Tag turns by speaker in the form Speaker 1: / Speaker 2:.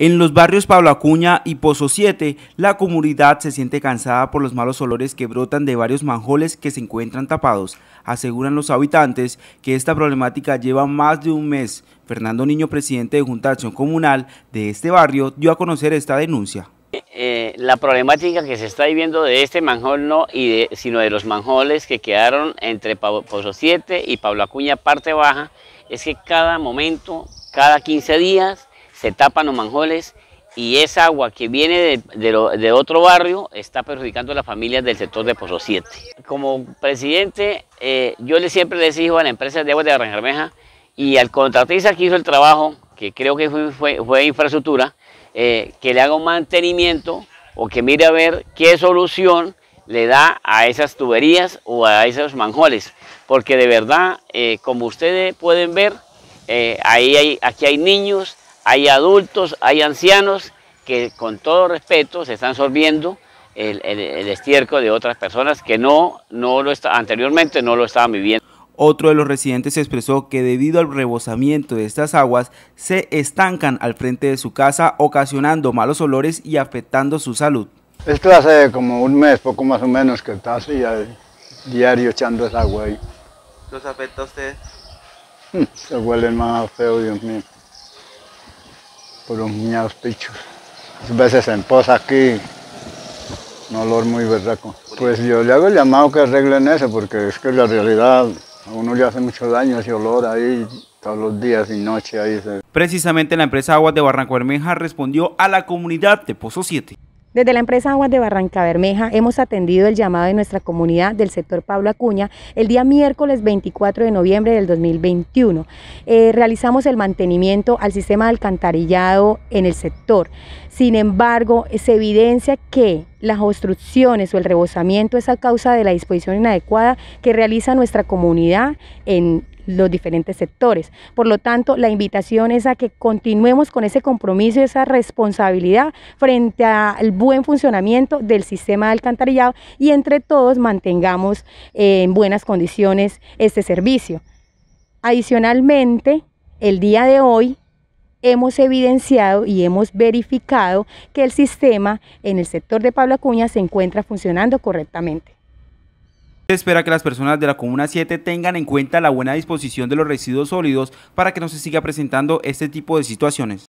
Speaker 1: En los barrios Pablo Acuña y Pozo 7, la comunidad se siente cansada por los malos olores que brotan de varios manjoles que se encuentran tapados. Aseguran los habitantes que esta problemática lleva más de un mes. Fernando Niño, presidente de Junta de Acción Comunal de este barrio, dio a conocer esta denuncia.
Speaker 2: Eh, la problemática que se está viviendo de este manjol no, y sino de los manjoles que quedaron entre Pozo 7 y Pablo Acuña parte baja, es que cada momento, cada 15 días, se tapan los manjoles y esa agua que viene de, otro barrio está perjudicando a las familias del sector de Pozo 7. Como presidente, eh, yo le siempre les digo a la empresa de Agua de Aranjuez y al contratista que hizo el trabajo, que creo que fue, fue, infraestructura, eh, que le haga un mantenimiento o que mire a ver qué solución le da a esas tuberías o a esos manjoles, porque de verdad, eh, como ustedes pueden ver, ahí hay, aquí hay niños, hay adultos, hay ancianos que con todo respeto se están sorbiendo el, el, estiércol de otras personas que no, no lo anteriormente no lo estaban viviendo.
Speaker 1: Otro de los residentes expresó que debido al rebosamiento de estas aguas se estancan al frente de su casa ocasionando malos olores y afectando su salud.
Speaker 3: Esto hace como un mes, poco más o menos, que está así diario echando esa agua ahí.
Speaker 1: ¿Los afecta a
Speaker 3: Se huelen más feo, Dios mío por los pichos. A veces en posa aquí, un olor muy berraco. Pues yo le hago el llamado que arreglen eso, porque es que la realidad a uno le hace mucho daño ese olor ahí todos los días y noche ahí.
Speaker 1: Precisamente la empresa Aguas de Barranco Bermeja respondió a la comunidad de Pozo 7.
Speaker 4: Desde la empresa Aguas de Barranca Bermeja hemos atendido el llamado de nuestra comunidad del sector Pablo Acuña el día miércoles 24 de noviembre del 2021. Eh, realizamos el mantenimiento al sistema de alcantarillado en el sector. Sin embargo, se evidencia que las obstrucciones o el rebosamiento es a causa de la disposición inadecuada que realiza nuestra comunidad en los diferentes sectores. Por lo tanto, la invitación es a que continuemos con ese compromiso y esa responsabilidad frente al buen funcionamiento del sistema de alcantarillado y entre todos mantengamos en buenas condiciones este servicio. Adicionalmente, el día de hoy hemos evidenciado y hemos verificado que el sistema en el sector de Pablo Acuña se encuentra funcionando correctamente.
Speaker 1: Se espera que las personas de la Comuna 7 tengan en cuenta la buena disposición de los residuos sólidos para que no se siga presentando este tipo de situaciones.